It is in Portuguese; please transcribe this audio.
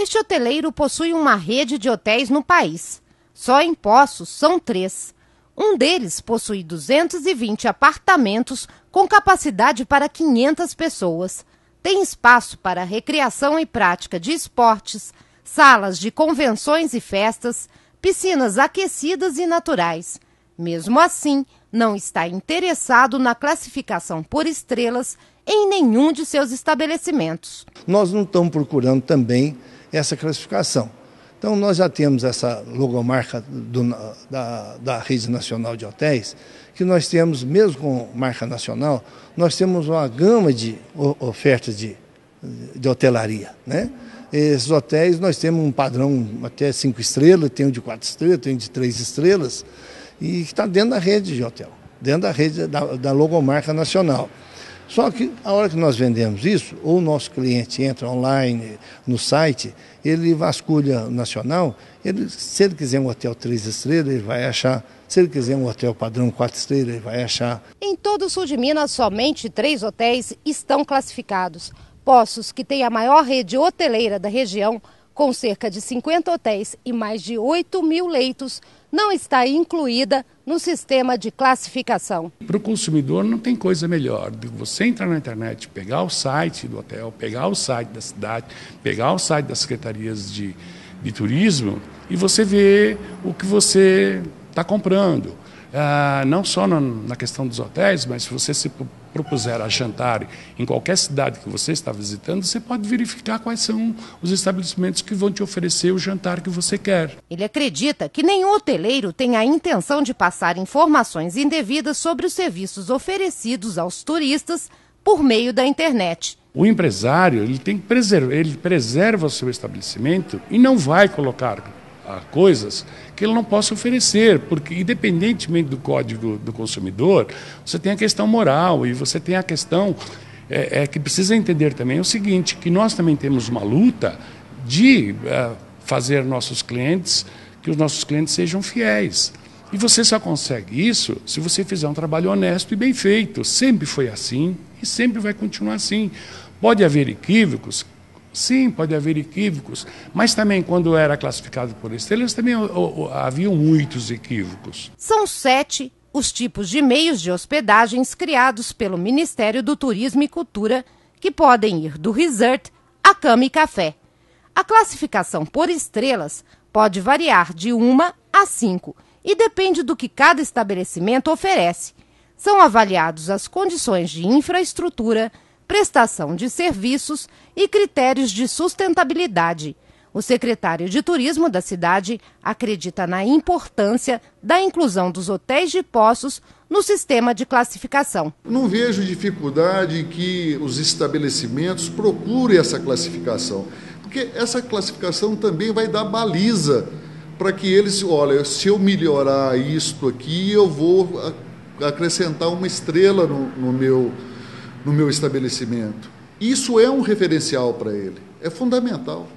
Este hoteleiro possui uma rede de hotéis no país. Só em Poços são três. Um deles possui 220 apartamentos com capacidade para 500 pessoas. Tem espaço para recreação e prática de esportes, salas de convenções e festas, piscinas aquecidas e naturais. Mesmo assim, não está interessado na classificação por estrelas em nenhum de seus estabelecimentos. Nós não estamos procurando também essa classificação. Então, nós já temos essa logomarca do, da, da Rede Nacional de Hotéis, que nós temos, mesmo com marca nacional, nós temos uma gama de ofertas de, de hotelaria. Né? Esses hotéis, nós temos um padrão até cinco estrelas, tem um de quatro estrelas, tem um de três estrelas, e que está dentro da rede de hotel, dentro da rede da, da logomarca nacional. Só que a hora que nós vendemos isso, ou o nosso cliente entra online no site, ele vasculha o nacional, ele, se ele quiser um hotel três estrelas, ele vai achar. Se ele quiser um hotel padrão quatro estrelas, ele vai achar. Em todo o sul de Minas, somente três hotéis estão classificados. Poços, que tem a maior rede hoteleira da região, com cerca de 50 hotéis e mais de 8 mil leitos, não está incluída no sistema de classificação. Para o consumidor não tem coisa melhor do que você entrar na internet, pegar o site do hotel, pegar o site da cidade, pegar o site das secretarias de, de turismo e você ver o que você está comprando. Ah, não só na, na questão dos hotéis, mas se você se propuser a jantar em qualquer cidade que você está visitando, você pode verificar quais são os estabelecimentos que vão te oferecer o jantar que você quer. Ele acredita que nenhum hoteleiro tem a intenção de passar informações indevidas sobre os serviços oferecidos aos turistas por meio da internet. O empresário ele tem preservar, ele preserva o seu estabelecimento e não vai colocar a coisas que ele não possa oferecer, porque independentemente do código do consumidor, você tem a questão moral e você tem a questão é, é que precisa entender também o seguinte, que nós também temos uma luta de é, fazer nossos clientes, que os nossos clientes sejam fiéis. E você só consegue isso se você fizer um trabalho honesto e bem feito. Sempre foi assim e sempre vai continuar assim. Pode haver equívocos, Sim, pode haver equívocos, mas também quando era classificado por estrelas, também havia muitos equívocos. São sete os tipos de meios de hospedagens criados pelo Ministério do Turismo e Cultura, que podem ir do resort à cama e café. A classificação por estrelas pode variar de uma a cinco e depende do que cada estabelecimento oferece. São avaliados as condições de infraestrutura, prestação de serviços e critérios de sustentabilidade. O secretário de Turismo da cidade acredita na importância da inclusão dos hotéis de poços no sistema de classificação. Não vejo dificuldade que os estabelecimentos procurem essa classificação, porque essa classificação também vai dar baliza para que eles, olha, se eu melhorar isto aqui, eu vou acrescentar uma estrela no, no meu no meu estabelecimento. Isso é um referencial para ele, é fundamental.